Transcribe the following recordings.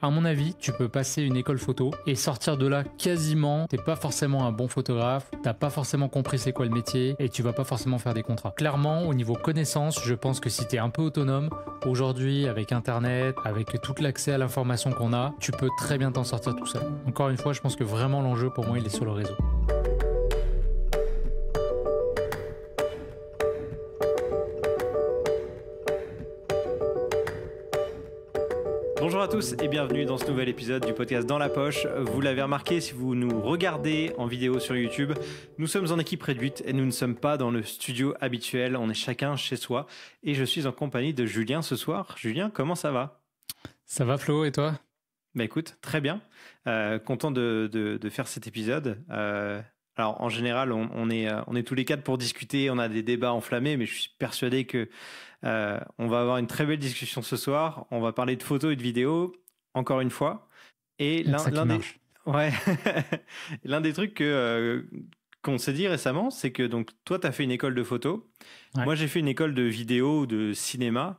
À mon avis, tu peux passer une école photo et sortir de là quasiment, t'es pas forcément un bon photographe, t'as pas forcément compris c'est quoi le métier et tu vas pas forcément faire des contrats. Clairement, au niveau connaissance, je pense que si t'es un peu autonome, aujourd'hui avec internet, avec tout l'accès à l'information qu'on a, tu peux très bien t'en sortir tout seul. Encore une fois, je pense que vraiment l'enjeu pour moi il est sur le réseau. à tous et bienvenue dans ce nouvel épisode du podcast Dans la Poche. Vous l'avez remarqué si vous nous regardez en vidéo sur YouTube, nous sommes en équipe réduite et nous ne sommes pas dans le studio habituel, on est chacun chez soi et je suis en compagnie de Julien ce soir. Julien, comment ça va Ça va Flo et toi Bah écoute, très bien. Euh, content de, faire cet épisode. Euh, alors en général, euh, on, est, tous les quatre pour discuter, on a des débats enflammés, mais je suis persuadé que euh, on va avoir une très belle discussion ce soir. On va parler de photos et de vidéos, encore une fois. Et l'un des, l'un des trucs que euh, qu'on s'est dit récemment, c'est que donc toi, tu as fait une école de photos. moi j'ai fait une école de vidéo ou de cinéma.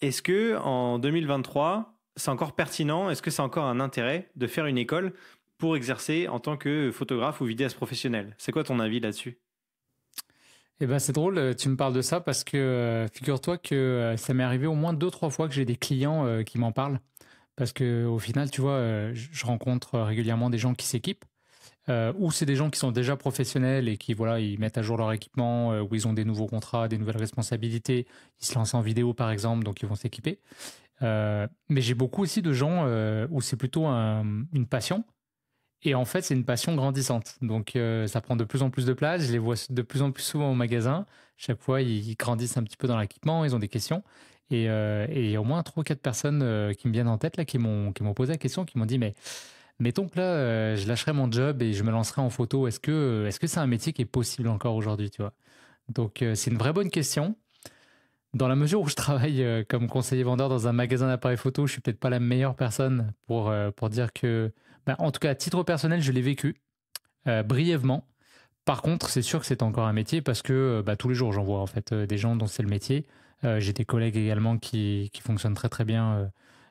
Est-ce que en 2023, c'est encore pertinent Est-ce que c'est encore un intérêt de faire une école pour exercer en tant que photographe ou vidéaste professionnel. C'est quoi ton avis là-dessus eh ben c'est drôle, euh, tu me parles de ça parce que euh, figure-toi que euh, ça m'est arrivé au moins deux trois fois que j'ai des clients qui m'en parlent parce que au final, tu vois, je rencontre régulièrement des gens qui s'équipent ou c'est des gens qui sont déjà professionnels et qui voilà, ils mettent à jour leur équipement ou ils ont des nouveaux contrats, des nouvelles responsabilités, ils se lancent en vidéo par exemple, donc ils vont s'équiper. mais j'ai beaucoup aussi de gens où c'est plutôt une passion et en fait, c'est une passion grandissante. Donc, euh, ça prend de plus en plus de place. Je les vois de plus en plus souvent au magasin. Chaque fois, ils grandissent un petit peu dans l'équipement. Ils ont des questions. Et, euh, et au moins trois ou quatre personnes euh, qui me viennent en tête, là, qui m'ont posé la question, qui m'ont dit, mais mettons que là, je lâcherai mon job et je me lancerai en photo. Est-ce que c'est -ce c'est un métier qui est possible encore aujourd'hui, tu vois Donc, c'est une vraie bonne question. Dans la mesure où je travaille comme conseiller vendeur dans un magasin d'appareils photo, je suis peut-être pas la meilleure personne pour, pour dire que ben, en tout cas, à titre personnel, je l'ai vécu euh, brièvement. Par contre, c'est sûr que c'est encore un métier parce que euh, bah, tous les jours, j'en vois en fait euh, des gens dont c'est le métier. J'ai des collègues également qui, fonctionnent très très bien,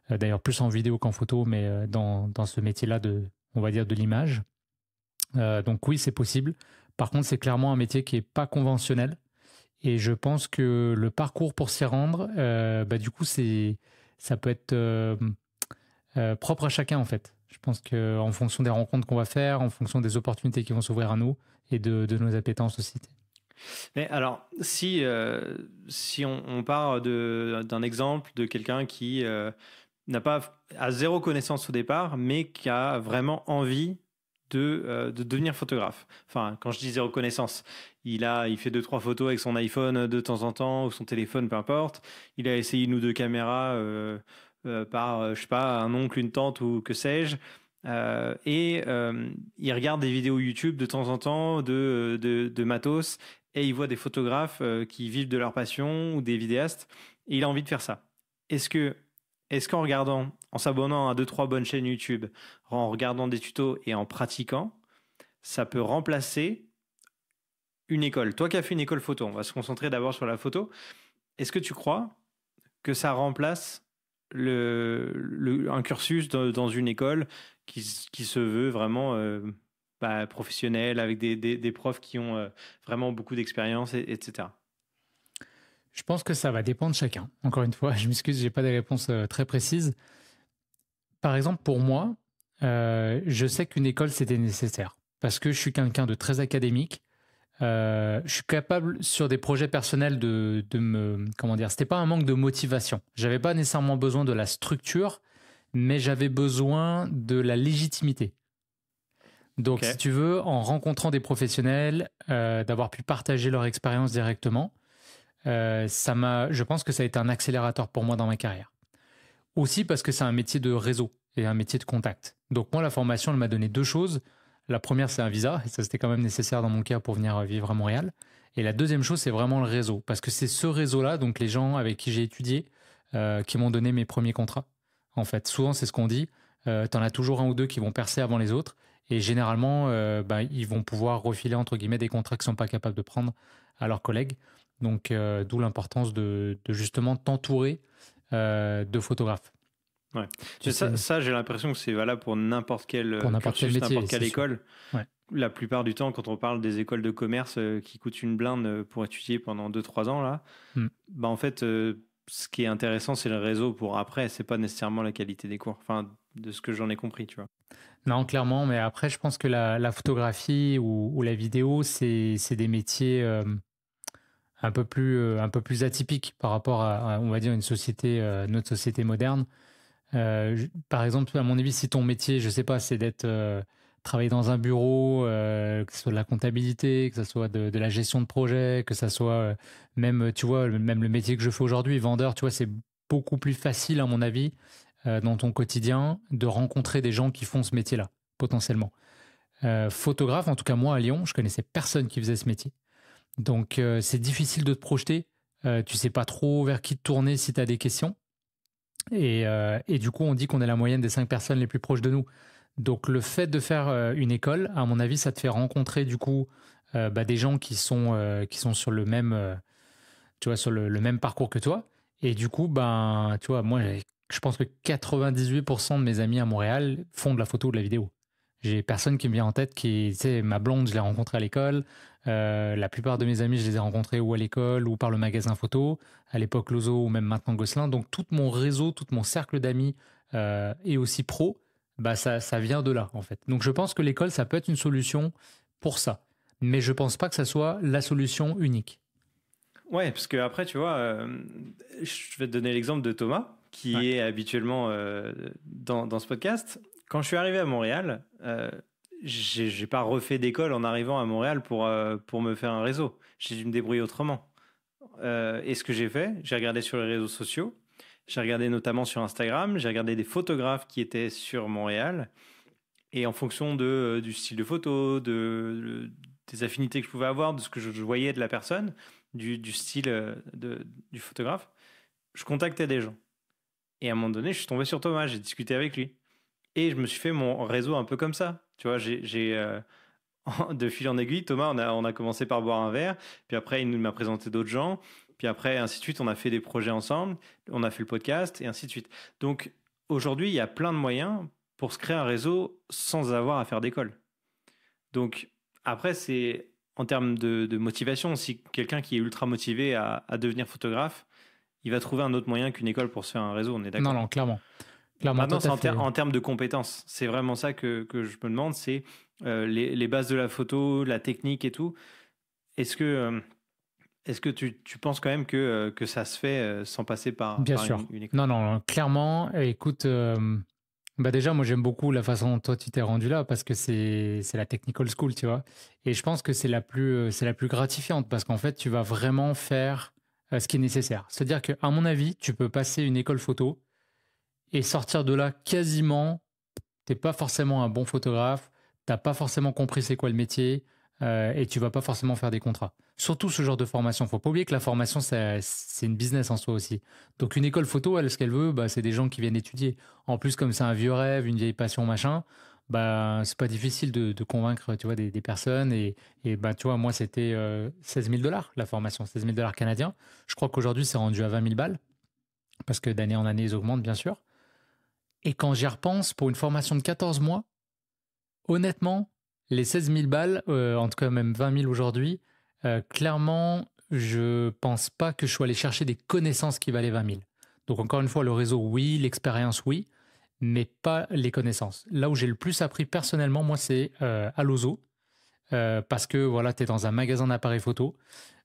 d'ailleurs plus en vidéo qu'en photo, mais dans, ce métier-là de, on va dire, de l'image. donc oui, c'est possible. Par contre, c'est clairement un métier qui n'est pas conventionnel. Et je pense que le parcours pour s'y rendre, bah, du coup, ça peut être propre à chacun en fait. Je pense qu'en fonction des rencontres qu'on va faire, en fonction des opportunités qui vont s'ouvrir à nous et de, de nos appétences aussi. Mais alors, si, euh, si on, part d'un exemple de quelqu'un qui euh, n'a pas à zéro connaissance au départ, mais qui a vraiment envie de, euh, de, devenir photographe. Enfin, quand je dis zéro connaissance, il a, il fait deux trois photos avec son iPhone de temps en temps ou son téléphone, peu importe. Il a essayé une ou deux caméras. Euh, par, euh, je sais pas, un oncle, une tante ou que sais-je. Euh, et il regarde des vidéos YouTube de temps en temps de, matos et il voit des photographes qui vivent de leur passion ou des vidéastes et il a envie de faire ça. Est-ce est-ce qu'en regardant, en s'abonnant à deux trois bonnes chaînes YouTube, en regardant des tutos et en pratiquant, ça peut remplacer une école Toi qui as fait une école photo, on va se concentrer d'abord sur la photo. Est-ce que tu crois que ça remplace un cursus dans une école qui, se veut vraiment euh, bah, professionnel, avec des, des, profs qui ont euh, vraiment beaucoup d'expérience, etc. Je pense que ça va dépendre de chacun. Encore une fois, je m'excuse, j'ai pas des réponses euh, très précises. Par exemple, pour moi, euh, je sais qu'une école c'était nécessaire parce que je suis quelqu'un de très académique euh, je suis capable sur des projets personnels de, de me comment dire c'était pas un manque de motivation j'avais pas nécessairement besoin de la structure mais j'avais besoin de la légitimité donc si tu veux en rencontrant des professionnels euh, d'avoir pu partager leur expérience directement euh, ça m'a je pense que ça a été un accélérateur pour moi dans ma carrière aussi parce que c'est un métier de réseau et un métier de contact donc moi la formation elle m'a donné deux choses la première, c'est un visa. et Ça, c'était quand même nécessaire dans mon cas pour venir vivre à Montréal. Et la deuxième chose, c'est vraiment le réseau. Parce que c'est ce réseau-là, donc les gens avec qui j'ai étudié, euh, qui m'ont donné mes premiers contrats. En fait, souvent, c'est ce qu'on dit. Tu euh, T'en as toujours un ou deux qui vont percer avant les autres. Et généralement, euh, ben, ils vont pouvoir refiler, entre guillemets, des contrats qu'ils sont pas capables de prendre à leurs collègues. Donc, d'où l'importance de, justement t'entourer de photographes ça, j'ai l'impression que c'est valable pour n'importe quelle, euh, n'importe quel métier, n'importe quelle école. La plupart du temps, quand on parle des écoles de commerce euh, qui coûtent une blinde euh, pour étudier pendant 2-3 ans, là, hmm. bah en fait, ce qui est intéressant, c'est le réseau pour après, c'est pas nécessairement la qualité des cours, enfin, de ce que j'en ai compris, tu vois. Non, clairement, mais après, je pense que la, photographie ou, la vidéo, c'est, c'est des métiers un, peu plus, un peu plus atypiques par rapport à, on va dire, une société, notre société moderne. Euh, par exemple, à mon avis, si ton métier, je sais pas, c'est d'être euh, travailler dans un bureau, euh, que ce soit de la comptabilité, que ce soit de, la gestion de projet, que ce soit même, tu vois, même le métier que je fais aujourd'hui, vendeur, tu vois, c'est beaucoup plus facile, à mon avis, dans ton quotidien, de rencontrer des gens qui font ce métier-là, potentiellement. photographe, en tout cas moi à Lyon, je connaissais personne qui faisait ce métier. Donc c'est difficile de te projeter, tu sais pas trop vers qui te tourner si tu as des questions. Euh, et, du coup, on dit qu'on est la moyenne des cinq personnes les plus proches de nous. Donc le fait de faire euh, une école, à mon avis, ça te fait rencontrer du coup euh, bah, des gens qui sont, qui sont sur le même, tu vois, sur même parcours que toi. Et du coup, ben, tu vois, moi, je pense que 98% de mes amis à Montréal font de la photo ou de la vidéo. J'ai personne qui me vient en tête qui, tu sais, ma blonde, je l'ai rencontrée à l'école. Euh, la plupart de mes amis, je les ai rencontrés ou à l'école ou par le magasin photo, à l'époque Lozo ou même maintenant Gosselin. Donc tout mon réseau, tout mon cercle d'amis est euh, aussi pro, bah ça, ça vient de là en fait. Donc je pense que l'école, ça peut être une solution pour ça. Mais je ne pense pas que ça soit la solution unique. Ouais, parce que après, tu vois, euh, je vais te donner l'exemple de Thomas, qui est habituellement dans, ce podcast. Quand je suis arrivé à Montréal, j'ai pas refait d'école en arrivant à Montréal pour, euh, pour me faire un réseau. J'ai dû me débrouiller autrement. Euh, et ce que j'ai fait, j'ai regardé sur les réseaux sociaux, j'ai regardé notamment sur Instagram, j'ai regardé des photographes qui étaient sur Montréal. Et en fonction de, euh, du style de photo, de, des affinités que je pouvais avoir, de ce que je, je voyais de la personne, du, du style de, du photographe, je contactais des gens. Et à un moment donné, je suis tombé sur Thomas, j'ai discuté avec lui. Et je me suis fait mon réseau un peu comme ça. Tu vois, j'ai euh, de fil en aiguille, Thomas, on a, on a commencé par boire un verre, puis après, il m'a présenté d'autres gens, puis après, ainsi de suite, on a fait des projets ensemble, on a fait le podcast, et ainsi de suite. Donc, aujourd'hui, il y a plein de moyens pour se créer un réseau sans avoir à faire d'école. Donc, après, c'est en termes de, motivation, si quelqu'un qui est ultra motivé à, à, devenir photographe, il va trouver un autre moyen qu'une école pour se faire un réseau, on est d'accord Non, non, clairement. Maintenant, en, termes de compétences. C'est vraiment ça que, que, je me demande, c'est euh, les, les, bases de la photo, la technique et tout. Est-ce que, euh, est-ce que tu, tu, penses quand même que, euh, que ça se fait sans passer par, Une, école école non, non, non, clairement. Écoute, bah déjà, moi, j'aime beaucoup la façon dont toi, tu t'es rendu là parce que c'est la technical school, tu vois. Et je pense que c'est la, plus, la plus gratifiante parce qu'en fait, tu vas vraiment faire ce qui est nécessaire. C'est-à-dire qu'à mon avis, tu peux passer une école photo et sortir de là quasiment, t'es pas forcément un bon photographe, t'as pas forcément compris c'est quoi le métier euh, et tu vas pas forcément faire des contrats. Surtout ce genre de formation. Faut pas oublier que la formation, c'est une business en soi aussi. Donc une école photo, elle, ce qu'elle veut, bah, c'est des gens qui viennent étudier. En plus, comme c'est un vieux rêve, une vieille passion, machin, bah c'est pas difficile de, convaincre tu vois des, personnes et, et bah, tu vois moi c'était 16 euh, 000 dollars la formation 16 000 dollars canadiens je crois qu'aujourd'hui c'est rendu à 20 000 balles parce que d'année en année ils augmentent bien sûr et quand j'y repense, pour une formation de 14 mois, honnêtement, les 16 000 balles, euh, en tout cas même 20 000 aujourd'hui, euh, clairement, je pense pas que je sois allé chercher des connaissances qui valaient 20 000. Donc encore une fois, le réseau, oui, l'expérience, oui, mais pas les connaissances. Là où j'ai le plus appris personnellement, moi, c'est euh, à l'OZO, parce que voilà, tu es dans un magasin d'appareils photo.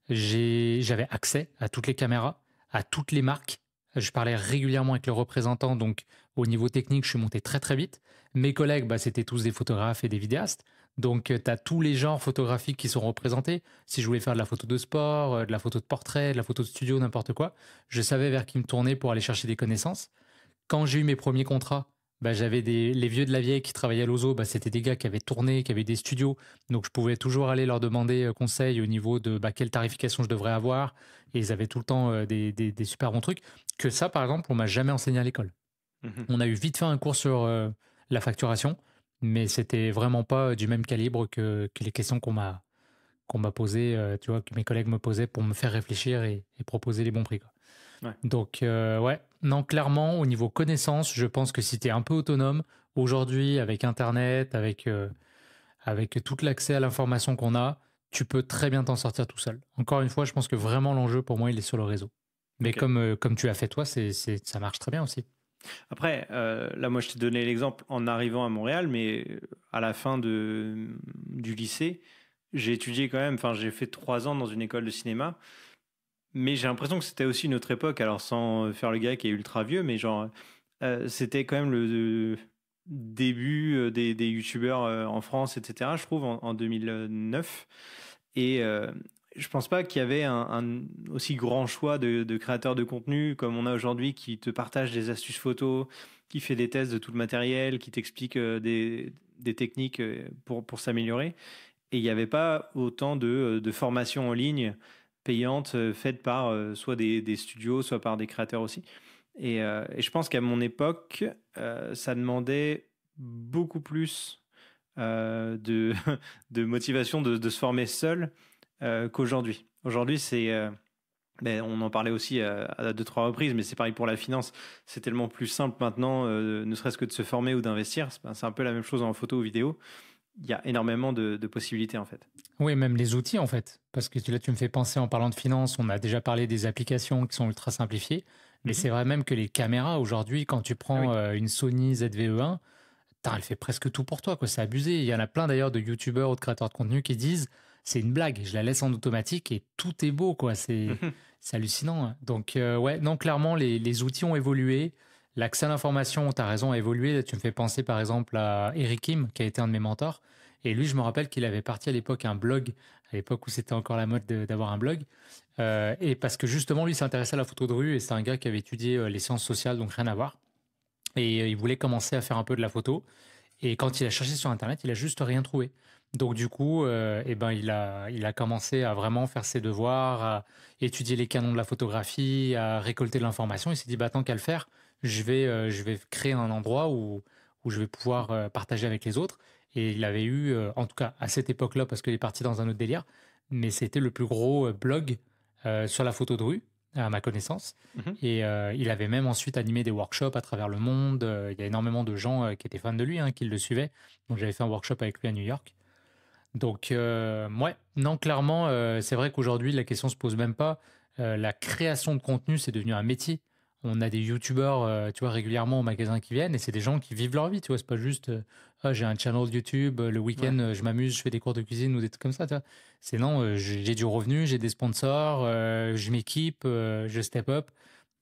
J'avais accès à toutes les caméras, à toutes les marques. Je parlais régulièrement avec le représentant, donc au niveau technique, je suis monté très très vite. Mes collègues, bah, c'était tous des photographes et des vidéastes. Donc, euh, tu as tous les genres photographiques qui sont représentés. Si je voulais faire de la photo de sport, euh, de la photo de portrait, de la photo de studio, n'importe quoi, je savais vers qui me tourner pour aller chercher des connaissances. Quand j'ai eu mes premiers contrats, bah, j'avais les vieux de la vieille qui travaillaient à l'OZO, bah, c'était des gars qui avaient tourné, qui avaient des studios. Donc, je pouvais toujours aller leur demander euh, conseil au niveau de bah, quelle tarification je devrais avoir. Et ils avaient tout le temps des, des super bons trucs. Que ça, par exemple, on m'a jamais enseigné à l'école. Mhm. On a eu vite fait un cours sur euh, la facturation, mais c'était vraiment pas euh, du même calibre que, les questions qu'on m'a posées, euh, tu vois, que mes collègues me posaient pour me faire réfléchir et, proposer les bons prix. Donc, ouais, non, clairement, au niveau connaissance, je pense que si tu es un peu autonome, aujourd'hui, avec Internet, avec, avec tout l'accès à l'information qu'on a, tu peux très bien t'en sortir tout seul. Encore une fois, je pense que vraiment l'enjeu pour moi, il est sur le réseau. Mais comme, comme tu as fait toi, c'est ça marche très bien aussi. Après, euh, là, moi, je t'ai donné l'exemple en arrivant à Montréal, mais euh, à la fin de, du lycée, j'ai étudié quand même, enfin, j'ai fait trois ans dans une école de cinéma, mais j'ai l'impression que c'était aussi une autre époque, alors sans faire le gars qui est ultra vieux, mais genre, euh, c'était quand même le, début des, des youtubeurs en France, etc., je trouve, en, 2009. Et, je pense pas qu'il y avait un, aussi grand choix de, créateurs de contenu comme on a aujourd'hui qui te partagent des astuces photos, qui fait des tests de tout le matériel, qui t'explique euh, des, techniques euh, pour, s'améliorer. Et il n'y avait pas autant euh, de, formations en ligne payantes faites par soit des, studios, soit par des créateurs aussi. Et, je pense qu'à mon époque, ça demandait beaucoup plus de, motivation de, de se former seul euh, qu'aujourd'hui. Aujourd'hui, c'est euh, ben, on en parlait aussi euh, à, deux trois reprises, mais c'est pareil pour la finance. C'est tellement plus simple maintenant, ne serait-ce que de se former ou d'investir. C'est un peu la même chose en photo ou vidéo. Il y a énormément de, possibilités en fait. Oui, même les outils en fait. Parce que là, tu me fais penser en parlant de finance, on a déjà parlé des applications qui sont ultra simplifiées. Mais mhm. c'est vrai même que les caméras aujourd'hui, quand tu prends ah une Sony zv 1 e elle fait presque tout pour toi. C'est abusé. Il y en a plein d'ailleurs de youtubeurs ou de créateurs de contenu qui disent c'est une blague. Je la laisse en automatique et tout est beau, quoi. C'est mhm. hallucinant. Hein. Donc, euh, ouais, non, clairement, les, outils ont évolué. L'accès à l'information, tu as raison, a évolué. Tu me fais penser, par exemple, à Eric Kim, qui a été un de mes mentors. Et lui, je me rappelle qu'il avait parti à l'époque un blog, à l'époque où c'était encore la mode d'avoir un blog. Euh, et parce que justement, lui s'intéressait à la photo de rue et c'est un gars qui avait étudié euh, les sciences sociales, donc rien à voir. Et il voulait commencer à faire un peu de la photo. Et quand il a cherché sur Internet, il a juste rien trouvé. Donc du coup, euh, eh ben, il, a, il a commencé à vraiment faire ses devoirs, à étudier les canons de la photographie, à récolter de l'information. Il s'est dit, bah, tant qu'à le faire, je vais, euh, je vais créer un endroit où, je vais pouvoir euh, partager avec les autres. Et il avait eu, en tout cas à cette époque-là, parce qu'il est parti dans un autre délire, mais c'était le plus gros blog sur la photo de rue, à ma connaissance. Mhm. Et il avait même ensuite animé des workshops à travers le monde. Il y a énormément de gens qui étaient fans de lui, hein, qui le suivaient. Donc j'avais fait un workshop avec lui à New York. Donc, euh, ouais, non, clairement, euh, c'est vrai qu'aujourd'hui, la question se pose même pas. Euh, la création de contenu, c'est devenu un métier. On a des youtubeurs, tu vois, régulièrement au magasin qui viennent et c'est des gens qui vivent leur vie, tu vois. C'est pas juste, ah, j'ai un channel YouTube, le week-end, je m'amuse, je fais des cours de cuisine ou des trucs comme ça, tu vois. C'est non, j'ai du revenu, j'ai des sponsors, je m'équipe, je step up.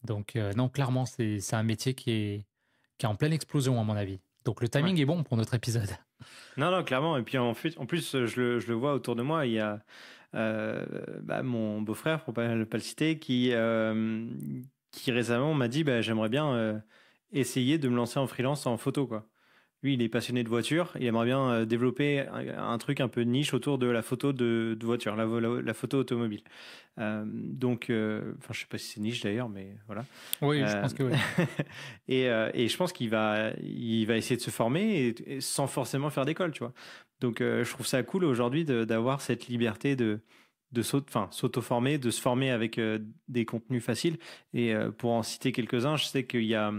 Donc, non, clairement, c'est un métier qui est, qui est en pleine explosion, à mon avis. Donc, le timing est bon pour notre épisode. Non, non, clairement. Et puis en, plus, je le, vois autour de moi. Il y a euh, bah, mon beau-frère, pour pas, pas le citer, qui, euh, récemment m'a dit bah, j'aimerais bien euh, essayer de me lancer en freelance en photo, quoi lui, il est passionné de voitures. Il aimerait bien euh, développer un, truc un peu niche autour de la photo de, de voiture, la, photo automobile. Euh, donc, euh, enfin, je sais pas si c'est niche d'ailleurs, mais voilà. Oui, je euh, pense que oui. et, je pense qu'il va, il va essayer de se former sans forcément faire d'école, tu vois. Donc, je trouve ça cool aujourd'hui d'avoir cette liberté de de s'auto-former, de se former avec des contenus faciles. Et pour en citer quelques-uns, je sais qu'il y a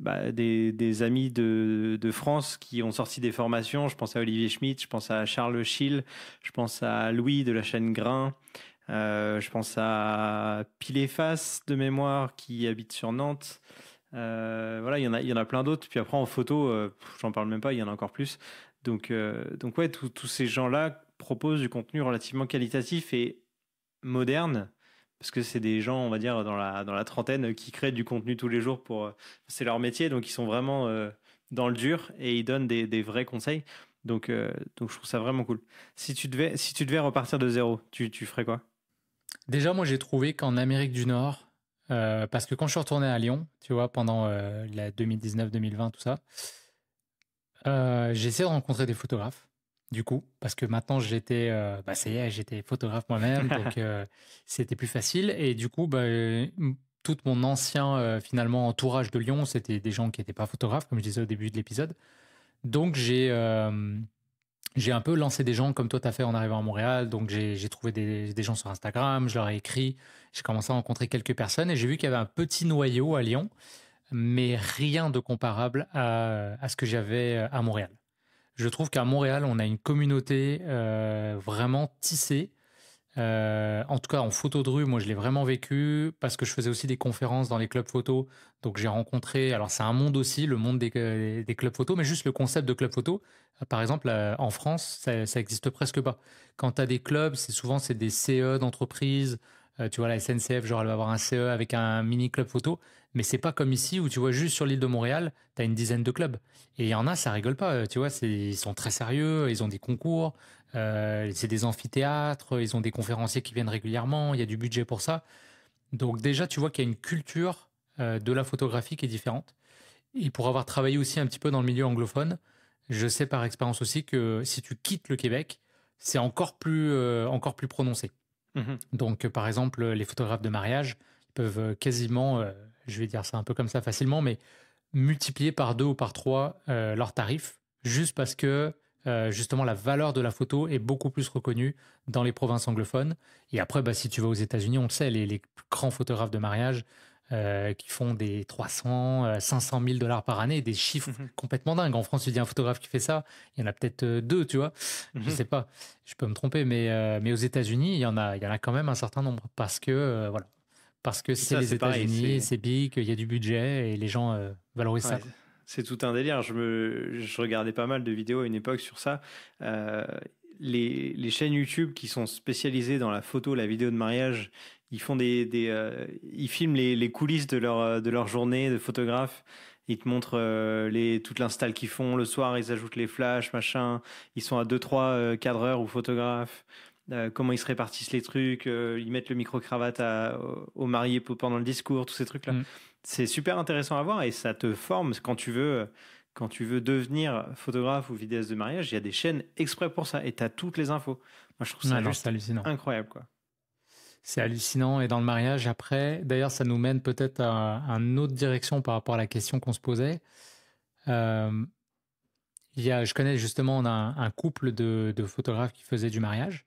bah, des, amis de, France qui ont sorti des formations. Je pense à Olivier Schmitt, je pense à Charles Schill, je pense à Louis de la chaîne Grain, euh, je pense à Piléface de mémoire qui habite sur Nantes. Euh, voilà, il y en a, il y en a plein d'autres. Puis après en photo, euh, j'en parle même pas, il y en a encore plus. Donc, donc ouais, tous ces gens-là proposent du contenu relativement qualitatif et moderne parce que c'est des gens, on va dire, dans la, dans la trentaine euh, qui créent du contenu tous les jours pour. Euh, c'est leur métier, donc ils sont vraiment euh, dans le dur et ils donnent des, vrais conseils. Donc, donc je trouve ça vraiment cool. Si tu devais, si tu devais repartir de zéro, tu, ferais quoi Déjà, moi, j'ai trouvé qu'en Amérique du Nord, parce que quand je suis retourné à Lyon, tu vois, pendant la 2019-2020, tout ça, j'ai essayé de rencontrer des photographes du coup, parce que maintenant j'étais, euh, bah, j'étais photographe moi-même, donc euh, c'était plus facile. Et du coup, bah, euh, tout mon ancien finalement entourage de Lyon, c'était des gens qui n'étaient pas photographes, comme je disais au début de l'épisode. Donc j'ai j'ai un peu lancé des gens comme toi t'as fait en arrivant à Montréal. Donc j'ai trouvé des, gens sur Instagram, je leur ai écrit, j'ai commencé à rencontrer quelques personnes et j'ai vu qu'il y avait un petit noyau à Lyon, mais rien de comparable à ce que j'avais à Montréal. Je trouve qu'à Montréal, on a une communauté euh, vraiment tissée. Euh, en tout cas, en photo de rue, moi, je l'ai vraiment vécu parce que je faisais aussi des conférences dans les clubs photo. Donc, j'ai rencontré. Alors, c'est un monde aussi, le monde des, euh, clubs photo, mais juste le concept de club photo. Par exemple, en France, ça, n'existe existe presque pas. Quand tu as des clubs, c'est souvent c'est des CE d'entreprises. tu vois, la SNCF, genre, elle va avoir un CE avec un mini club photo. Mais c'est pas comme ici où tu vois juste sur l'île de Montréal, tu as une dizaine de clubs. Et il y en a, ça rigole pas. Euh, tu vois, ils sont très sérieux, ils ont des concours, euh, c'est des amphithéâtres, ils ont des conférenciers qui viennent régulièrement, il y a du budget pour ça. Donc déjà, tu vois qu'il y a une culture euh, de la photographie qui est différente. Et pour avoir travaillé aussi un petit peu dans le milieu anglophone, je sais par expérience aussi que si tu quittes le Québec, c'est encore plus encore plus prononcé. Mm-hmm. Donc par exemple, les photographes de mariage peuvent quasiment je vais dire ça un peu comme ça facilement, mais multiplier par deux ou par trois euh, leurs tarifs, juste parce que euh, justement la valeur de la photo est beaucoup plus reconnue dans les provinces anglophones. Et après, bah, si tu vas aux États-Unis, on le sait, les, grands photographes de mariage euh, qui font des 300, 500 000 dollars par année, des chiffres mhm. complètement dingues. En France, tu dis un photographe qui fait ça, il y en a peut-être deux, tu vois. Je ne mhm. Je sais pas, je peux me tromper, mais, mais aux États-Unis, il, y en a, il y en a quand même un certain nombre parce que voilà, parce que c'est les États-Unis, c'est big, il y a du budget et les gens euh, valorisent ça. C'est tout un délire. Je, me, regardais pas mal de vidéos à une époque sur ça. Euh, les, chaînes YouTube qui sont spécialisées dans la photo, la vidéo de mariage, ils font des, euh, ils filment les, coulisses de leur de leur journée de photographe. Ils te montrent les toute l'install qu'ils font le soir. Ils ajoutent les flashs, machin. Ils sont à deux trois cadreurs ou photographes. Euh, comment ils se répartissent les trucs, euh, ils mettent le micro-cravate au marié pendant le discours, tous ces trucs-là. Mm. C'est super intéressant à voir et ça te forme quand tu veux. Quand tu veux devenir photographe ou vidéaste de mariage, il y a des chaînes exprès pour ça et tu as toutes les infos. Moi, je trouve ça hallucinant. incroyable. quoi. C'est hallucinant. Et dans le mariage, après, d'ailleurs, ça nous mène peut-être à, une autre direction par rapport à la question qu'on se posait. Euh, il y je connais justement un, couple de, de, photographes qui faisaient du mariage.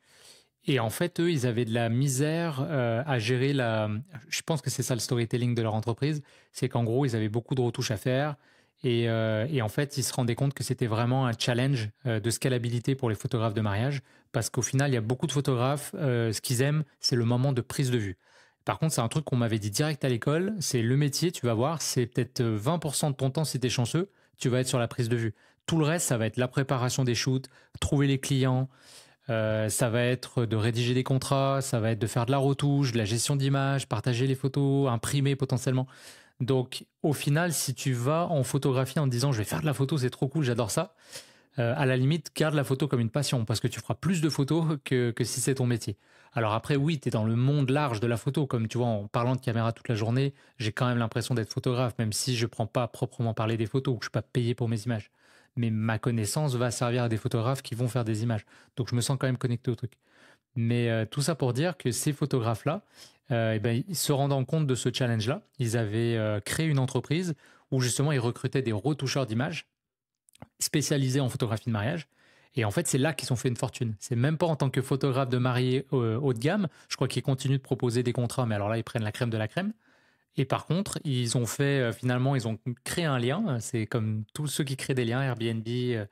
Et en fait, eux, ils avaient de la misère euh, à gérer la. Je pense que c'est ça le storytelling de leur entreprise. C'est qu'en gros, ils avaient beaucoup de retouches à faire. Et, euh, en fait, ils se rendaient compte que c'était vraiment un challenge euh, de scalabilité pour les photographes de mariage. Parce qu'au final, il y a beaucoup de photographes. ce qu'ils aiment, c'est le moment de prise de vue. Par contre, c'est un truc qu'on m'avait dit direct à l'école. C'est le métier, tu vas voir, c'est peut-être 20% de ton temps si t'es chanceux, tu vas être sur la prise de vue. Tout le reste, ça va être la préparation des shoots, trouver les clients. Euh, ça va être de rédiger des contrats, ça va être de faire de la retouche, de la gestion d'images, partager les photos, imprimer potentiellement. Donc au final, si tu vas en photographie en disant je vais faire de la photo, c'est trop cool, j'adore ça, euh, à la limite, garde la photo comme une passion parce que tu feras plus de photos que, si c'est ton métier. Alors après, oui, tu es dans le monde large de la photo, comme tu vois, en parlant de caméra toute la journée, j'ai quand même l'impression d'être photographe, même si je ne prends pas proprement parler des photos ou que je suis pas payé pour mes images mais ma connaissance va servir à des photographes qui vont faire des images. Donc je me sens quand même connecté au truc. Mais euh, tout ça pour dire que ces photographes-là, euh, eh ben, se rendant compte de ce challenge-là, ils avaient euh, créé une entreprise où justement ils recrutaient des retoucheurs d'images spécialisés en photographie de mariage. Et en fait, c'est là qu'ils ont fait une fortune. C'est même pas en tant que photographe de mariée haut de gamme. Je crois qu'ils continuent de proposer des contrats, mais alors là, ils prennent la crème de la crème. Et par contre, ils ont fait, euh, finalement, ils ont créé un lien. C'est comme tous ceux qui créent des liens, Airbnb, euh,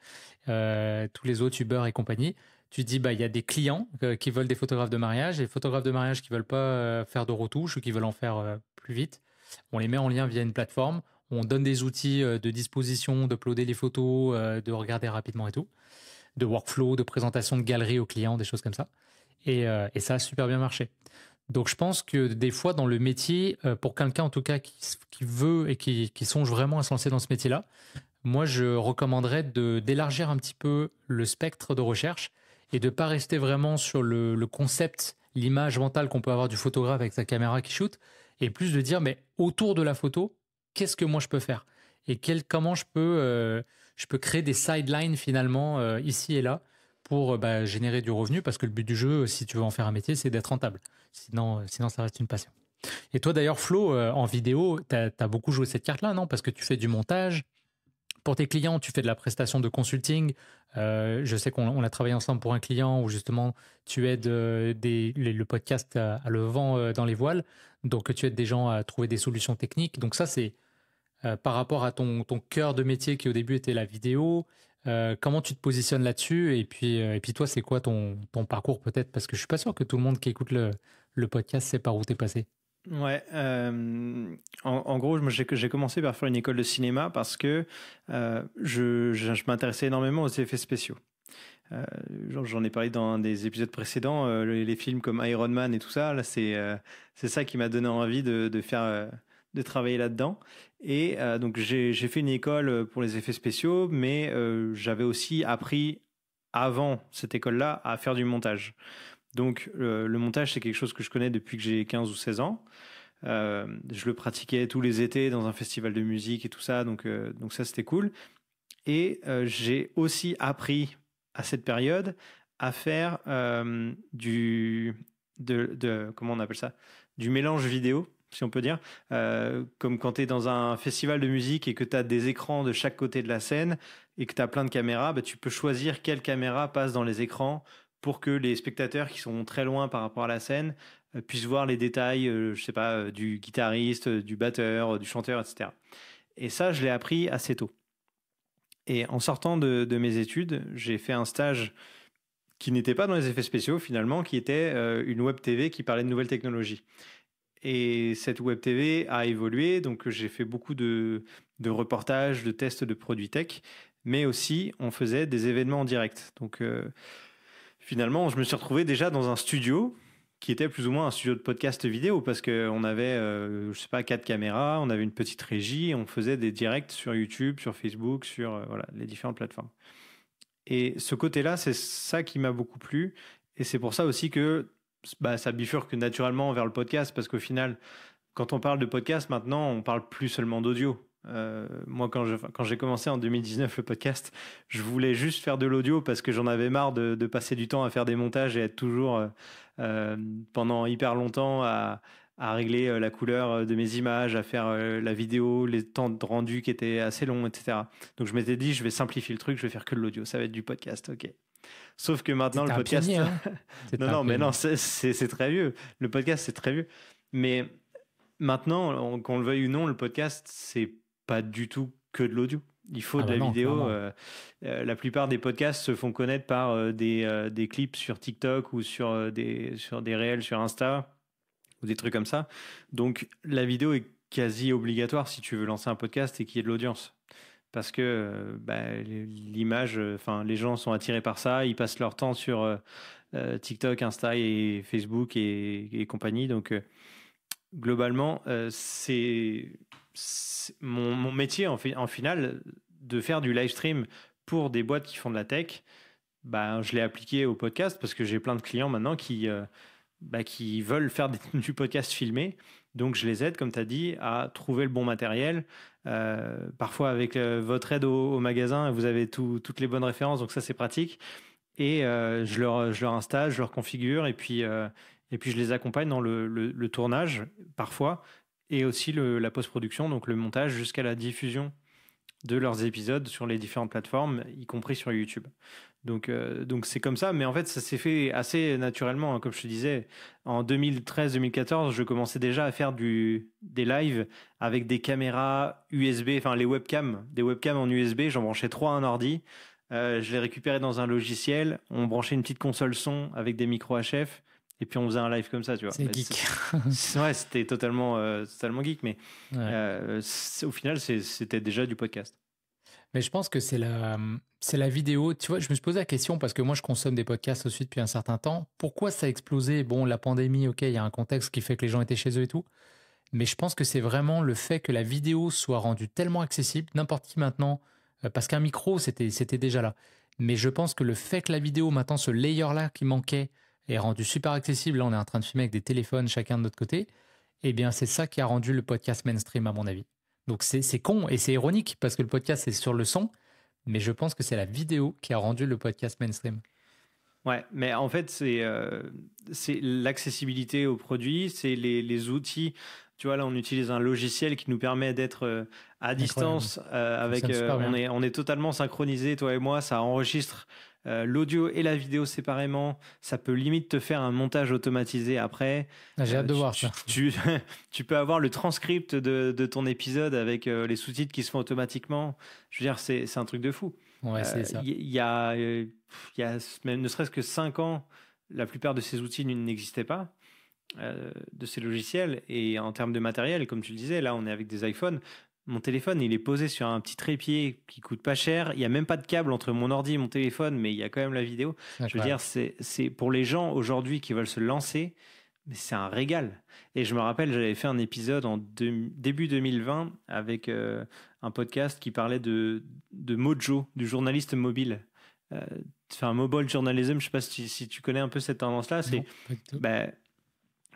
euh, tous les autres, Uber et compagnie. Tu dis, bah, il y a des clients qui veulent des photographes de mariage et photographes de mariage qui veulent pas faire de retouches ou qui veulent en faire plus vite. On les met en lien via une plateforme. On donne des outils de disposition, de d'uploader les photos, de regarder rapidement et tout, de workflow, de présentation de galeries aux clients, des choses comme ça. Et, et ça a super bien marché. Donc je pense que des fois dans le métier, euh, pour quelqu'un en tout cas qui, veut et qui, songe vraiment à se lancer dans ce métier-là, moi je recommanderais d'élargir un petit peu le spectre de recherche et de ne pas rester vraiment sur le, concept, l'image mentale qu'on peut avoir du photographe avec sa caméra qui shoot, et plus de dire mais autour de la photo, qu'est-ce que moi je peux faire et quel, comment je peux, euh, je peux créer des sidelines finalement euh, ici et là pour bah, générer du revenu parce que le but du jeu, si tu veux en faire un métier, c'est d'être rentable. Sinon, euh, sinon, ça reste une passion. Et toi, d'ailleurs, Flo, euh, en vidéo, tu as, beaucoup joué cette carte-là, non Parce que tu fais du montage. Pour tes clients, tu fais de la prestation de consulting. Euh, je sais qu'on a travaillé ensemble pour un client où justement tu aides des, le podcast à, le vent dans les voiles. Donc tu aides des gens à trouver des solutions techniques. Donc ça, c'est par rapport à ton, ton cœur de métier qui au début était la vidéo. comment tu te positionnes là-dessus et puis, et puis toi, c'est quoi ton, ton parcours peut-être Parce que je suis pas sûr que tout le monde qui écoute le, le podcast, c'est par où t'es passé Ouais, euh, en, gros, j'ai commencé par faire une école de cinéma parce que euh, je, je, m'intéressais énormément aux effets spéciaux. Euh, j'en ai parlé dans des épisodes précédents, les, films comme Iron Man et tout ça. Là, c'est c'est ça qui m'a donné envie de, de faire de travailler là-dedans. Et donc j'ai fait une école pour les effets spéciaux, mais j'avais aussi appris avant cette école-là à faire du montage. Donc euh, le montage, c'est quelque chose que je connais depuis que j'ai 15 ou 16 ans. Euh, je le pratiquais tous les étés dans un festival de musique et tout ça, donc, euh, ça c'était cool. Et j'ai aussi appris à cette période à faire du, comment on appelle ça, du mélange vidéo si on peut dire, comme quand tu es dans un festival de musique et que tu as des écrans de chaque côté de la scène et que tu as plein de caméras, bah, tu peux choisir quelle caméra passe dans les écrans pour que les spectateurs qui sont très loin par rapport à la scène euh, puissent voir les détails, euh, je sais pas, euh, du guitariste, du batteur, du chanteur, etc. Et ça, je l'ai appris assez tôt. Et en sortant de, mes études, j'ai fait un stage qui n'était pas dans les effets spéciaux finalement, qui était une web TV qui parlait de nouvelles technologies. Et cette web TV a évolué, donc j'ai fait beaucoup de, reportages, de tests de produits tech, mais aussi on faisait des événements en direct. Donc finalement, je me suis retrouvé déjà dans un studio qui était plus ou moins un studio de podcast vidéo parce qu'on avait, euh, je sais pas, quatre caméras, on avait une petite régie, on faisait des directs sur YouTube, sur Facebook, sur euh, les différentes plateformes. Et ce côté-là, c'est ça qui m'a beaucoup plu. Et c'est pour ça aussi que bah, ça bifurque naturellement vers le podcast parce qu'au final, quand on parle de podcast, maintenant, on parle plus seulement d'audio. Euh, moi, quand, je, quand j'ai commencé en 2019 le podcast, je voulais juste faire de l'audio parce que j'en avais marre de, passer du temps à faire des montages et être toujours euh, euh, pendant hyper longtemps à, à, régler la couleur de mes images, à faire la vidéo, les temps de rendu qui étaient assez longs, etc. Donc je m'étais dit, je vais simplifier le truc, je vais faire que de l'audio, ça va être du podcast, ok. Sauf que maintenant le podcast, hein. non non mais non c'est très vieux. Le podcast c'est très vieux, mais maintenant qu'on le veuille ou non, le podcast c'est pas du tout que de l'audio. Il faut ah de bah la vidéo. Euh, euh, la plupart des podcasts se font connaître par euh, des, clips sur TikTok ou sur, des, sur des réels sur Insta ou des trucs comme ça. Donc la vidéo est quasi obligatoire si tu veux lancer un podcast et qu'il y ait de l'audience. Parce que bah, l'image, enfin les gens sont attirés par ça, ils passent leur temps sur TikTok, Insta et Facebook et compagnie. Donc globalement, c'est mon, mon, métier en, fi en final de faire du live stream pour des boîtes qui font de la tech, bah, je l'ai appliqué au podcast parce que j'ai plein de clients maintenant qui, euh, bah, qui veulent faire du podcast filmé. Donc je les aide, comme tu as dit, à trouver le bon matériel. Euh, parfois avec euh, votre aide au, magasin, vous avez toutes les bonnes références, donc ça c'est pratique. Et je, leur, je leur installe, je leur configure et puis, et puis je les accompagne dans le, le tournage parfois et aussi la post-production, donc le montage jusqu'à la diffusion de leurs épisodes sur les différentes plateformes, y compris sur YouTube. Donc euh, donc c'est comme ça, mais en fait ça s'est fait assez naturellement, hein. comme je te disais. En 2013-2014, je commençais déjà à faire du des lives avec des caméras USB, enfin les webcams, des webcams en USB. J'en branchais trois à un ordi. Euh, je les récupérais dans un logiciel. On branchait une petite console son avec des micros HF et puis on faisait un live comme ça, tu vois. C'est bah, geek. ouais, c'était totalement, euh, totalement geek, mais euh, au final, c'était déjà du podcast. Mais je pense que c'est la, c'est la vidéo. Tu vois, je me suis posé la question parce que moi, je consomme des podcasts aussi depuis un certain temps. Pourquoi ça a explosé Bon, la pandémie, ok, il y a un contexte qui fait que les gens étaient chez eux et tout. Mais je pense que c'est vraiment le fait que la vidéo soit rendue tellement accessible. N'importe qui maintenant, euh, parce qu'un micro, c'était, c'était déjà là. Mais je pense que le fait que la vidéo maintenant, ce layer-là qui manquait, est rendu super accessible. Là, on est en train de filmer avec des téléphones chacun de notre côté. et eh bien, c'est ça qui a rendu le podcast mainstream, à mon avis. Donc, c'est con et c'est ironique parce que le podcast, c'est sur le son, mais je pense que c'est la vidéo qui a rendu le podcast mainstream. Ouais, mais en fait, c'est euh, l'accessibilité aux produits, c'est les, outils. Tu vois, là, on utilise un logiciel qui nous permet d'être euh, à distance euh, avec. on, est, on est totalement synchronisé, toi et moi. Ça enregistre euh, l'audio et la vidéo séparément, ça peut limite te faire un montage automatisé après. Ah, j'ai euh, hâte de voir ça. Tu, peux avoir le transcript de, ton épisode avec euh, les sous-titres qui se font automatiquement. Je veux dire, c'est un truc de fou. Ouais, c'est ça. Il y, a, même ne serait-ce que cinq ans, la plupart de ces outils n'existaient pas de ces logiciels et en termes de matériel, comme tu le disais, là on est avec des iPhones, mon téléphone, il est posé sur un petit trépied qui coûte pas cher. Il y a même pas de câble entre mon ordi et mon téléphone, mais il y a quand même la vidéo. Je veux dire, c'est pour les gens aujourd'hui qui veulent se lancer, c'est un régal. Et je me rappelle, j'avais fait un épisode en début 2020 avec euh, un podcast qui parlait de, Mojo, du journaliste mobile. Euh, enfin, un mobile journalism, je ne sais pas si, tu connais un peu cette tendance-là. C'est bah,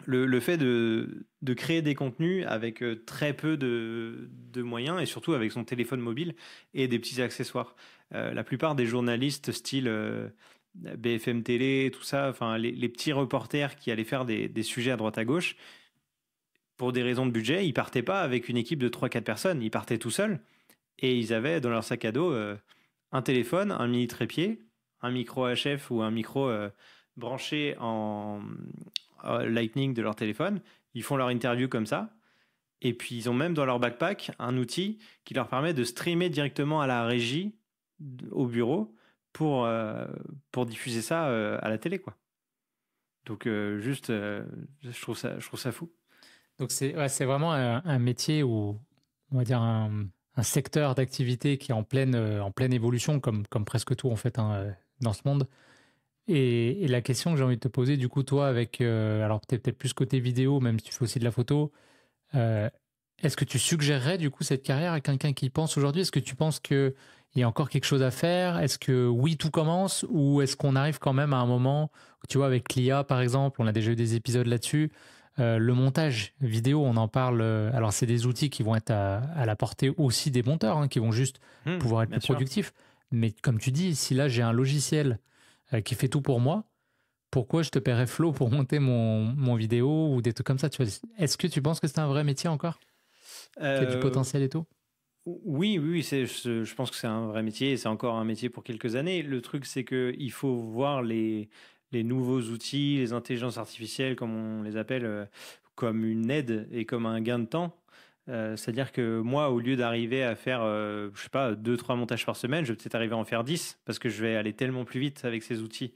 le, fait de, créer des contenus avec euh, très peu de, moyens et surtout avec son téléphone mobile et des petits accessoires. Euh, la plupart des journalistes style euh, BFM Télé, tout ça, enfin les, petits reporters qui allaient faire des, sujets à droite à gauche, pour des raisons de budget, ils partaient pas avec une équipe de 3-4 personnes, ils partaient tout seuls et ils avaient dans leur sac à dos un téléphone, un mini trépied, un micro HF ou un micro branché en, euh, Lightning de leur téléphone, ils font leur interview comme ça, et puis ils ont même dans leur backpack un outil qui leur permet de streamer directement à la régie au bureau pour, euh, diffuser ça euh, à la télé. quoi. Donc juste, je, trouve ça, ça fou. Donc c'est vraiment un, métier ou on va dire, un, secteur d'activité qui est en pleine, en pleine évolution, comme, presque tout en fait hein, dans ce monde. Et, la question que j'ai envie de te poser, du coup, toi, avec. Euh, alors, peut-être plus côté vidéo, même si tu fais aussi de la photo. Euh, est-ce que tu suggérerais, du coup, cette carrière à quelqu'un qui pense aujourd'hui Est-ce que tu penses qu'il y a encore quelque chose à faire Est-ce que oui, tout commence Ou est-ce qu'on arrive quand même à un moment, tu vois, avec l'IA, par exemple, on a déjà eu des épisodes là-dessus. Euh, le montage vidéo, on en parle. alors, c'est des outils qui vont être à, la portée aussi des monteurs, hein, qui vont juste mmh, pouvoir être plus productifs. Mais comme tu dis, si là j'ai un logiciel euh, qui fait tout pour moi, pourquoi je te paierais Flo pour monter mon, vidéo ou des trucs comme ça Est-ce que tu penses que c'est un vrai métier encore euh, Qui a du euh, potentiel et tout oui, oui, je pense que c'est un vrai métier et c'est encore un métier pour quelques années. Le truc, c'est qu'il faut voir les, les nouveaux outils, les intelligences artificielles, comme on les appelle, euh, comme une aide et comme un gain de temps. Euh, c'est-à-dire que moi, au lieu d'arriver à faire, euh, je sais pas, 2-3 montages par semaine, je vais peut-être arriver à en faire 10 parce que je vais aller tellement plus vite avec ces outils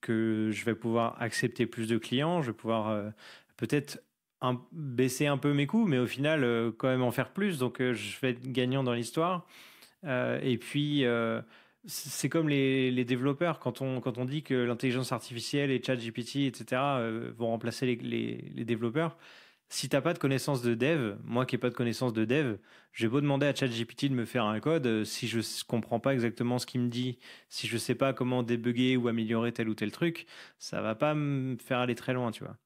que je vais pouvoir accepter plus de clients, je vais pouvoir euh, peut-être baisser un peu mes coûts, mais au final, quand même en faire plus. Donc, je vais être gagnant dans l'histoire. et puis, c'est comme les, développeurs, quand on, dit que l'intelligence artificielle et ChatGPT, etc., vont remplacer les développeurs si t'as pas de connaissances de dev, moi qui ai pas de connaissances de dev, j'ai beau demander à ChatGPT de me faire un code, euh, si je comprends pas exactement ce qu'il me dit, si je sais pas comment débugger ou améliorer tel ou tel truc, ça va pas me faire aller très loin, tu vois.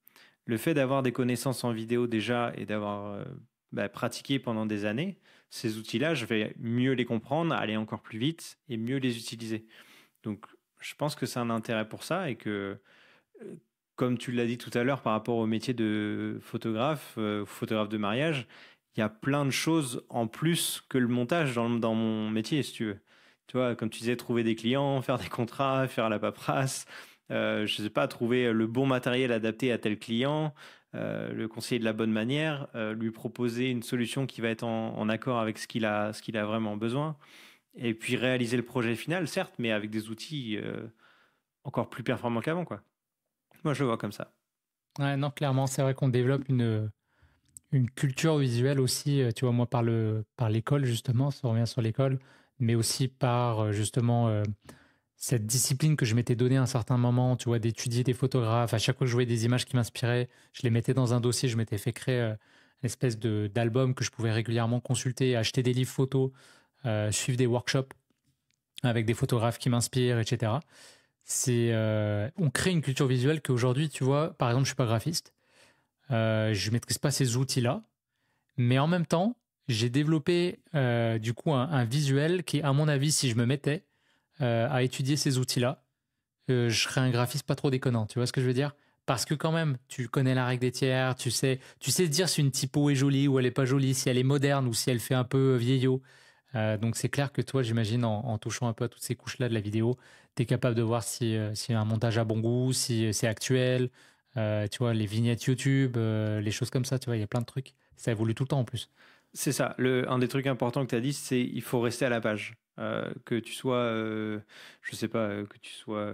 Le fait d'avoir des connaissances en vidéo déjà et d'avoir euh, bah, pratiqué pendant des années, ces outils-là, je vais mieux les comprendre, aller encore plus vite et mieux les utiliser. Donc, je pense que c'est un intérêt pour ça et que euh, comme tu l'as dit tout à l'heure par rapport au métier de photographe, euh, photographe de mariage, il y a plein de choses en plus que le montage dans, mon métier, si tu veux. Tu vois, comme tu disais, trouver des clients, faire des contrats, faire la paperasse, euh, je sais pas, trouver le bon matériel adapté à tel client, euh, le conseiller de la bonne manière, lui proposer une solution qui va être en, en accord avec ce qu'il a, ce qu'il a vraiment besoin, et puis réaliser le projet final, certes, mais avec des outils encore plus performants qu'avant, quoi. Moi, je le vois comme ça. non, clairement, c'est vrai qu'on développe une, une culture visuelle aussi, euh, tu vois, moi, par le par l'école, justement, ça revient sur l'école, mais aussi par, euh, justement, euh, cette discipline que je m'étais donnée à un certain moment, tu vois, d'étudier des photographes. À chaque fois que je voyais des images qui m'inspiraient, je les mettais dans un dossier, je m'étais fait créer une espèce d'album que je pouvais régulièrement consulter, acheter des livres photos, suivre des workshops avec des photographes qui m'inspirent, etc c'est euh, on crée une culture visuelle qu'aujourd'hui, tu vois, par exemple, je suis pas graphiste, euh, je maîtrise pas ces outils-là, mais en même temps, j'ai développé euh, du coup un, visuel qui, à mon avis, si je me mettais euh, à étudier ces outils-là, je serais un graphiste pas trop déconnant. Tu vois ce que je veux dire Parce que quand même, tu connais la règle des tiers, tu sais, tu sais dire si une typo est jolie ou elle est pas jolie, si elle est moderne ou si elle fait un peu vieillot. Euh, donc c'est clair que toi, j'imagine, en, touchant un peu à toutes ces couches-là de la vidéo, tu es capable de voir si, euh, si, un montage a bon goût, si euh, c'est actuel, tu vois, les vignettes YouTube, les choses comme ça, tu vois, il y a plein de trucs. Ça évolue tout le temps en plus. C'est ça. un des trucs importants que tu as dit, c'est il faut rester à la page. que tu sois, euh, je sais pas, que tu sois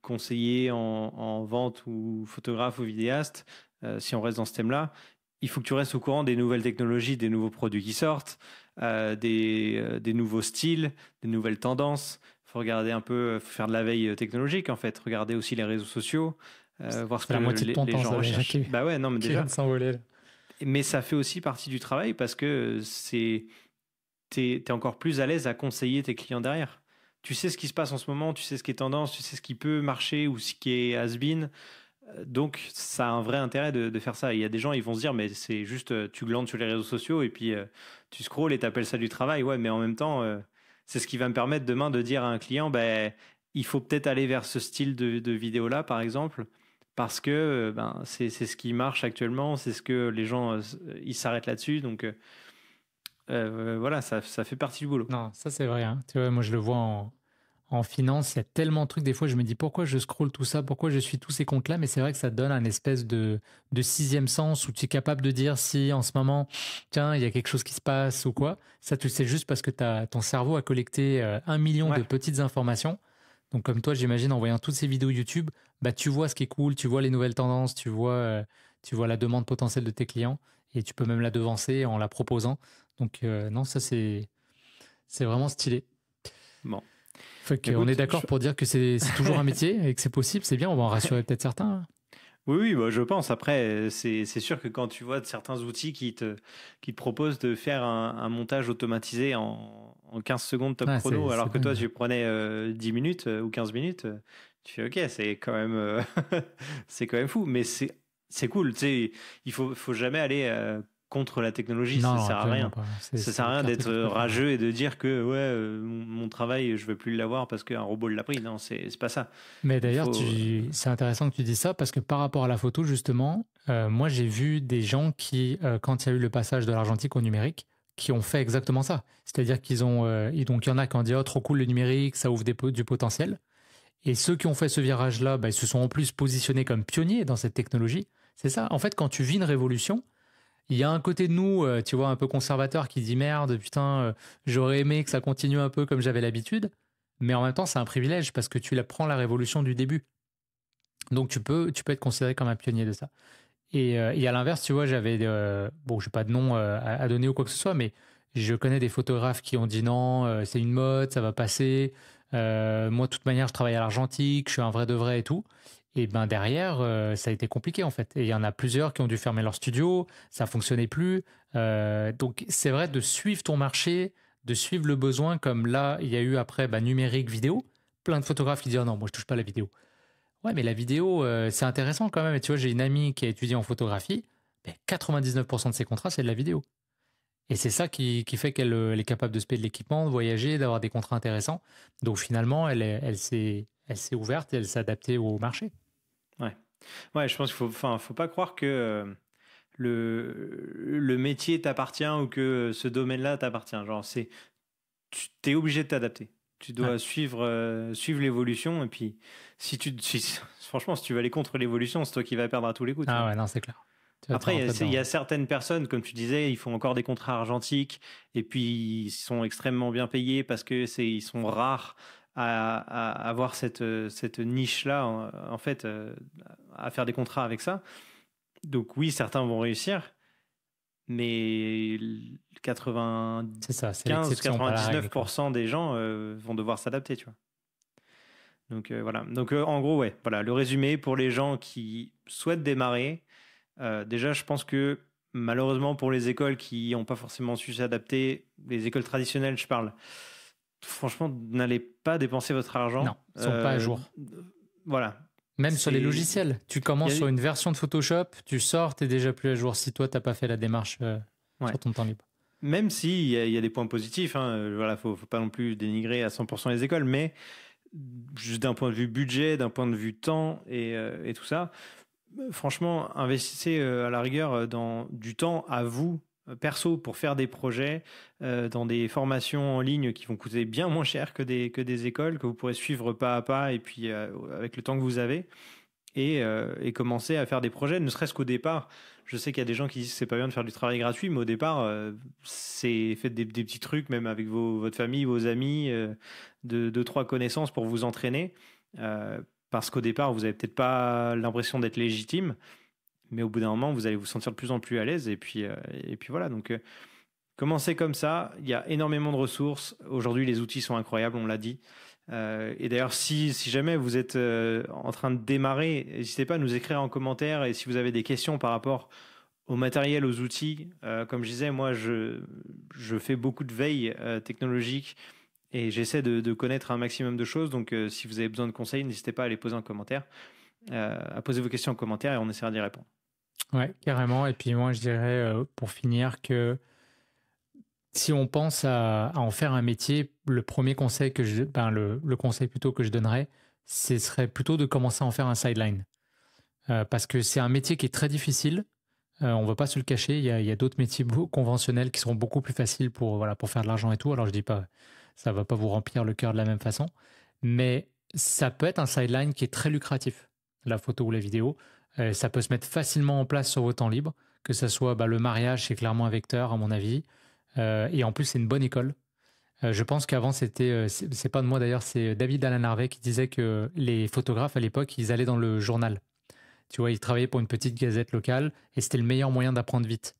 conseiller en, en, vente ou photographe ou vidéaste, si on reste dans ce thème-là, il faut que tu restes au courant des nouvelles technologies, des nouveaux produits qui sortent, euh, euh, des, nouveaux styles, des nouvelles tendances. Il faut regarder un peu, euh, faut faire de la veille technologique en fait, regarder aussi les réseaux sociaux, voir ce que la moitié de ton les, temps, gens recherchent. bah ouais, non, mais déjà. Mais ça fait aussi partie du travail parce que c'est es encore plus à l'aise à conseiller tes clients derrière. Tu sais ce qui se passe en ce moment, tu sais ce qui est tendance, tu sais ce qui peut marcher ou ce qui est has-been donc, ça a un vrai intérêt de, faire ça. Il y a des gens, ils vont se dire, mais c'est juste, euh, tu glandes sur les réseaux sociaux et puis euh, tu scrolles et tu appelles ça du travail. Ouais, mais en même temps, euh, c'est ce qui va me permettre demain de dire à un client, ben, il faut peut-être aller vers ce style de, vidéo-là, par exemple, parce que ben, c'est ce qui marche actuellement, c'est ce que les gens, ils s'arrêtent là-dessus. Donc, voilà, ça, ça, fait partie du boulot. Non, ça c'est vrai. Hein. Tu vois, moi je le vois en, en finance, il y a tellement de trucs. Des fois, je me dis pourquoi je scrolle tout ça, pourquoi je suis tous ces comptes-là, mais c'est vrai que ça donne un espèce de, sixième sens où tu es capable de dire si en ce moment, tiens, il y a quelque chose qui se passe ou quoi. Ça, tu le sais juste parce que as, ton cerveau a collecté euh, un million de petites informations. Donc, comme toi, j'imagine, en voyant toutes ces vidéos YouTube, bah, tu vois ce qui est cool, tu vois les nouvelles tendances, tu vois, euh, tu vois la demande potentielle de tes clients et tu peux même la devancer en la proposant. Donc, euh, non, ça, c'est, c'est vraiment stylé. Bon on est d'accord pour dire que c'est toujours un métier et que c'est possible, c'est bien, on va en rassurer peut-être certains. Oui, oui, bah, je pense. Après, c'est sûr que quand tu vois certains outils qui te, qui te proposent de faire un, montage automatisé en, 15 secondes top ah, chrono, alors que toi, tu prenais 10 euh, minutes euh, ou 15 minutes, euh, tu fais OK, c'est quand, même, c'est quand même fou. Mais c'est cool. Tu il faut, faut jamais aller contre la technologie, ça sert à rien. Ça sert à rien d'être rageux et de dire que ouais, euh, mon, travail, je veux plus l'avoir parce qu'un robot l'a pris. Non, c'est pas ça. Mais d'ailleurs, euh, c'est intéressant que tu dises ça parce que par rapport à la photo, justement, euh, moi j'ai vu des gens qui, quand il y a eu le passage de l'argentique au numérique, qui ont fait exactement ça. C'est-à-dire qu'ils ont, donc il y en a qui ont dit oh trop cool le numérique, ça ouvre des, du potentiel. Et ceux qui ont fait ce virage-là, bah, ils se sont en plus positionnés comme pionniers dans cette technologie. C'est ça. En fait, quand tu vis une révolution, il y a un côté de nous, euh, tu vois, un peu conservateur qui dit merde, putain, euh, j'aurais aimé que ça continue un peu comme j'avais l'habitude. Mais en même temps, c'est un privilège parce que tu la prends la révolution du début. Donc tu peux, tu peux être considéré comme un pionnier de ça. Et, euh, à l'inverse, tu vois, j'avais, bon, bon, j'ai pas de nom à, donner ou quoi que ce soit, mais je connais des photographes qui ont dit non, c'est une mode, ça va passer. moi, de toute manière, je travaille à l'argentique, je suis un vrai de vrai et tout. Et ben derrière, euh, ça a été compliqué en fait. Et il y en a plusieurs qui ont dû fermer leur studio, ça fonctionnait plus. Euh, donc c'est vrai de suivre ton marché, de suivre le besoin, comme là il y a eu après bah, numérique vidéo, plein de photographes qui disent oh non moi je touche pas la vidéo. Ouais mais la vidéo euh, c'est intéressant quand même. Et tu vois j'ai une amie qui a étudié en photographie, mais 99% de ses contrats c'est de la vidéo. Et c'est ça qui, fait qu'elle est capable de se payer de l'équipement, de voyager, d'avoir des contrats intéressants. Donc finalement elle, elle s'est ouverte et elle s'est adaptée au marché. Ouais. Ouais, je pense qu'il faut, enfin, faut pas croire que euh, le, le métier t'appartient ou que ce domaine-là t'appartient. Genre, c'est, tu es obligé de t'adapter. Tu dois suivre, euh, suivre l'évolution. Et puis, si tu, franchement, si tu vas aller contre l'évolution, c'est toi qui vas perdre à tous les coups. Ah ouais, non, c'est clair. Après, il y, a certaines personnes, comme tu disais, ils font encore des contrats argentiques et puis ils sont extrêmement bien payés parce que c'est ils sont rares à, avoir cette, cette niche-là, en, fait, euh, à faire des contrats avec ça. Donc oui, certains vont réussir, mais 95-99% des gens euh, vont devoir s'adapter, tu vois. Donc euh, voilà. Donc en gros, ouais, voilà le résumé pour les gens qui souhaitent démarrer. déjà, je pense que malheureusement pour les écoles qui n'ont pas forcément su s'adapter, les écoles traditionnelles, je parle, franchement, n'allez pas dépenser votre argent. Non, ils sont pas à euh, jour. Voilà. Même sur les logiciels. Tu commences sur une version de Photoshop, tu sors, tu t'es déjà plus à jour si toi, tu t'as pas fait la démarche euh, sur ton temps libre. Même s'il y, y, a des points positifs, il hein. euh, voilà, faut, pas non plus dénigrer à 100% les écoles, mais juste d'un point de vue budget, d'un point de vue temps et, tout ça, franchement, investissez à la rigueur dans du temps à vous euh, perso pour faire des projets euh, dans des formations en ligne qui vont coûter bien moins cher que des, que des écoles, que vous pourrez suivre pas à pas et puis euh, avec le temps que vous avez. Et, commencer à faire des projets, ne serait-ce qu'au départ. Je sais qu'il y a des gens qui disent que c'est pas bien de faire du travail gratuit, mais au départ, c'est faites des, petits trucs, même avec votre famille, vos amis, de deux, trois connaissances pour vous entraîner. parce qu'au départ, vous n'avez peut-être pas l'impression d'être légitime mais au bout d'un moment, vous allez vous sentir de plus en plus à l'aise. Et puis, euh, et puis voilà. Donc, euh, commencez comme ça. Il y a énormément de ressources. Aujourd'hui, les outils sont incroyables, on l'a dit. Euh, et d'ailleurs, si, jamais vous êtes en train de démarrer, n'hésitez pas à nous écrire en commentaire. Et si vous avez des questions par rapport au matériel, aux outils, comme je disais, moi, je, je fais beaucoup de veille technologique et j'essaie de, connaître un maximum de choses. Donc, si vous avez besoin de conseils, n'hésitez pas à les poser en commentaire. à poser vos questions en commentaire et on essaiera d'y répondre. Ouais, carrément. Et puis moi, je dirais euh, pour finir que si on pense à, en faire un métier, le premier conseil que je, ben, le, conseil plutôt que je donnerais, ce serait plutôt de commencer à en faire un sideline. Euh, parce que c'est un métier qui est très difficile. Euh, on ne va pas se le cacher. Il y a, d'autres métiers conventionnels qui seront beaucoup plus faciles pour, pour faire de l'argent et tout. Alors je dis pas, ça ne va pas vous remplir le cœur de la même façon. Mais ça peut être un sideline qui est très lucratif, la photo ou la vidéo. Euh, ça peut se mettre facilement en place sur vos temps libres, que ça soit bah, le mariage, c'est clairement un vecteur à mon avis. Euh, et en plus, c'est une bonne école. Euh, je pense qu'avant, c'était, c'est pas de moi d'ailleurs, c'est David Alan Harvey qui disait que les photographes à l'époque, ils allaient dans le journal. Tu vois, ils travaillaient pour une petite gazette locale et c'était le meilleur moyen d'apprendre vite.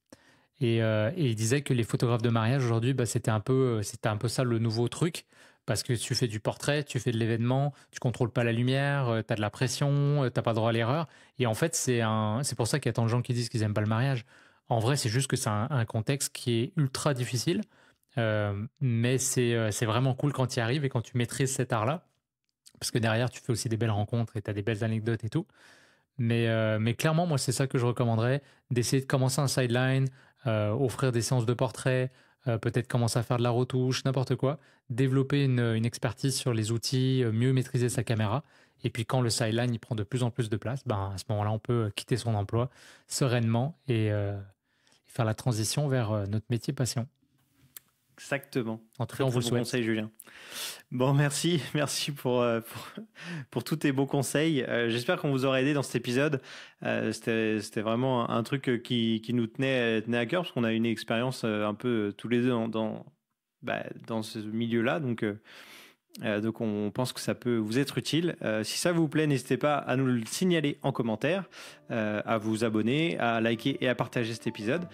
Et, il disait que les photographes de mariage aujourd'hui, bah, un peu, c'était un peu ça le nouveau truc parce que tu fais du portrait, tu fais de l'événement, tu contrôles pas la lumière, euh, tu as de la pression, euh, t'as pas droit à l'erreur. Et en fait, c'est un, c'est pour ça qu'il y a tant de gens qui disent qu'ils aiment pas le mariage. En vrai, c'est juste que c'est un, contexte qui est ultra difficile, euh, mais c'est, vraiment cool quand tu y arrives et quand tu maîtrises cet art-là, parce que derrière, tu fais aussi des belles rencontres et tu as des belles anecdotes et tout. Mais, mais clairement, moi, c'est ça que je recommanderais, d'essayer de commencer un sideline, offrir des séances de portrait, euh, peut-être commencer à faire de la retouche, n'importe quoi, développer une, expertise sur les outils, euh, mieux maîtriser sa caméra. Et puis quand le sideline prend de plus en plus de place, ben, à ce moment-là, on peut euh, quitter son emploi sereinement et, faire la transition vers notre métier passion. Exactement. En très on bon conseil, Julien. Bon, merci, merci pour, euh, pour, pour tous tes beaux conseils. Euh, j'espère qu'on vous aura aidé dans cet épisode. Euh, c'était vraiment un, truc qui, qui nous tenait, à cœur, parce qu'on a une expérience un peu tous les deux dans, dans, bah, ce milieu-là. Donc, euh, donc on pense que ça peut vous être utile. Euh, si ça vous plaît, n'hésitez pas à nous le signaler en commentaire, euh, à vous abonner, à liker et à partager cet épisode.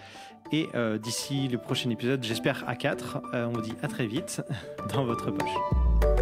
Et d'ici le prochain épisode, j'espère à 4, on vous dit à très vite dans votre poche.